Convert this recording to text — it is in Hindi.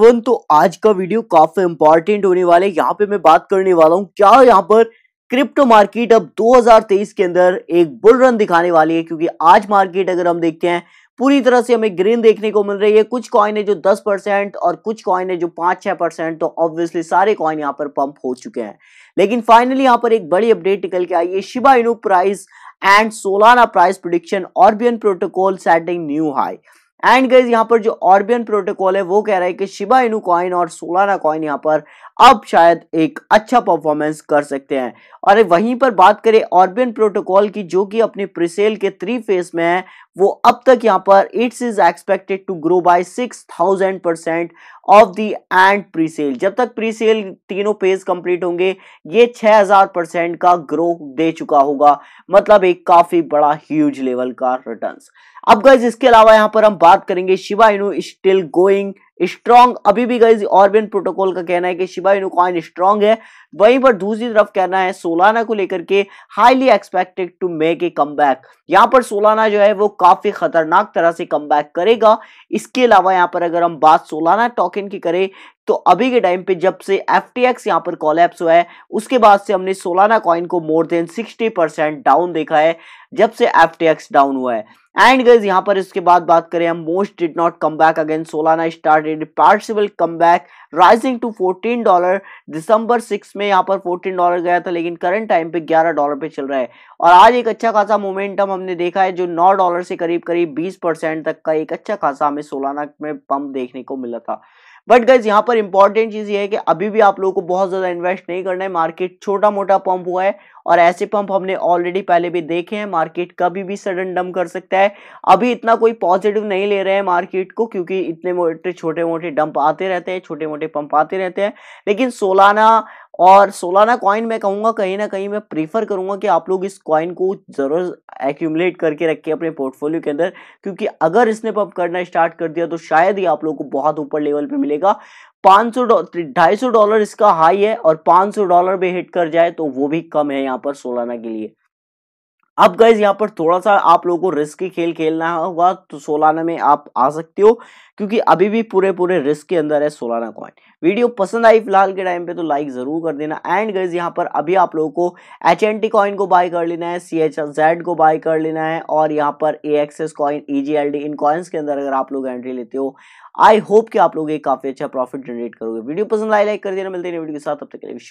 तो आज का वीडियो काफी इंपॉर्टेंट होने वाला है यहाँ पे मैं बात करने वाला हूँ क्या यहाँ पर क्रिप्टो मार्केट अब 2023 के अंदर एक बुल रन दिखाने वाली है क्योंकि आज मार्केट अगर हम देखते हैं पूरी तरह से हमें ग्रीन देखने को मिल रही है कुछ कॉइन है जो 10 परसेंट और कुछ कॉइन है जो 5-6 परसेंट तो ऑब्वियसली सारे कॉइन यहाँ पर पंप हो चुके हैं लेकिन फाइनली यहाँ पर एक बड़ी अपडेट निकल के आई है Shiba Inu price and Solana price prediction Orbeon protocol setting new high and guys यहाँ पर जो ऑर्बियन प्रोटोकॉल है वो कह रहा है कि शिबा इनू कॉइन और सोलाना कॉइन यहाँ पर अब शायद एक अच्छा परफॉर्मेंस कर सकते हैं और वहीं पर बात करें ऑर्बियन प्रोटोकॉल की जो कि अपने प्रिसेल के थ्री फेस में है वो अब तक यहाँ पर it's is expected to grow by six thousand percent of the end presale जब तक प्रीसेल तीनों फेज कंप्लीट होंगे ये छह हजार परसेंट का ग्रो दे चुका होगा मतलब एक काफी बड़ा ह्यूज लेवल का रिटर्न्स अब गाइज इसके अलावा यहाँ पर हम बात करेंगे शिवा इनू स्टिल गोइंग स्ट्रॉन्ग अभी भी गाइज ऑर्बिन प्रोटोकॉल का कहना है कि शिवा इनू कॉइन स्ट्रॉन्ग है वहीं पर दूसरी तरफ कहना है सोलाना को लेकर के highly expected to make a come back यहाँ पर सोलाना जो है वो काफी खतरनाक तरह से कम बैक करेगा इसके अलावा यहाँ पर अगर हम बात सोलाना टोकन की करें तो अभी के टाइम पे जब से एफ टी एक्स यहाँ पर कॉलेप्स हुआ है उसके बाद से हमने सोलाना कॉइन को मोर देन 60 परसेंट डाउन देखा है जब से एफ टी एक्स डाउन हुआ है एंड गज यहाँ पर इसके बाद बात करें हम most did not come back again Solana started possible come back rising to fourteen dollar December six में में यहाँ पर 14 डॉलर गया था लेकिन करंट टाइम पे 11 डॉलर पे चल रहा है और आज एक अच्छा खासा मोमेंटम हमने देखा है जो 9 डॉलर से करीब करीब 20 परसेंट तक का एक अच्छा खासा हमें सोलाना में पंप देखने को मिला था बट गाइज यहाँ पर इंपॉर्टेंट चीज़ ये है कि अभी भी आप लोगों को बहुत ज़्यादा इन्वेस्ट नहीं करना है मार्केट छोटा मोटा पंप हुआ है और ऐसे पंप हमने ऑलरेडी पहले भी देखे हैं मार्केट कभी भी सडन डम कर सकता है अभी इतना कोई पॉजिटिव नहीं ले रहे हैं मार्केट को क्योंकि इतने मोटे छोटे मोटे डंप आते रहते हैं छोटे मोटे पंप आते रहते हैं लेकिन सोलाना और सोलाना कॉइन मैं कहूँगा कहीं ना कहीं मैं प्रीफर करूँगा कि आप लोग इस कॉइन को ज़रूर एक्यूमलेट करके रखें अपने पोर्टफोलियो के अंदर क्योंकि अगर इसने पब करना स्टार्ट कर दिया तो शायद ही आप लोग को बहुत ऊपर लेवल पे मिलेगा 500 ढाई सौ डॉलर इसका हाई है और 500 डॉलर भी हिट कर जाए तो वो भी कम है यहाँ पर सोलाना के लिए अब गाइज यहाँ पर थोड़ा सा आप लोगों को रिस्की खेल खेलना होगा तो सोलाना में आप आ सकते हो क्योंकि अभी भी पूरे पूरे रिस्क के अंदर है सोलाना कॉइन वीडियो पसंद आई फिलहाल के टाइम पे तो लाइक ज़रूर कर देना एंड गाइज यहाँ पर अभी आप लोगों को एच एन टी कॉइन को बाय कर लेना है सी एच जेड को बाय कर लेना है और यहाँ पर A X S coin E G L D इन कॉइन्स के अंदर अगर आप लोग एंट्री लेते हो आई होप कि आप लोग एक काफ़ी अच्छा प्रॉफिट जनरेट करोगे वीडियो पसंद आई लाइक कर देना मिलते हैं वीडियो के साथ अब तक के लिए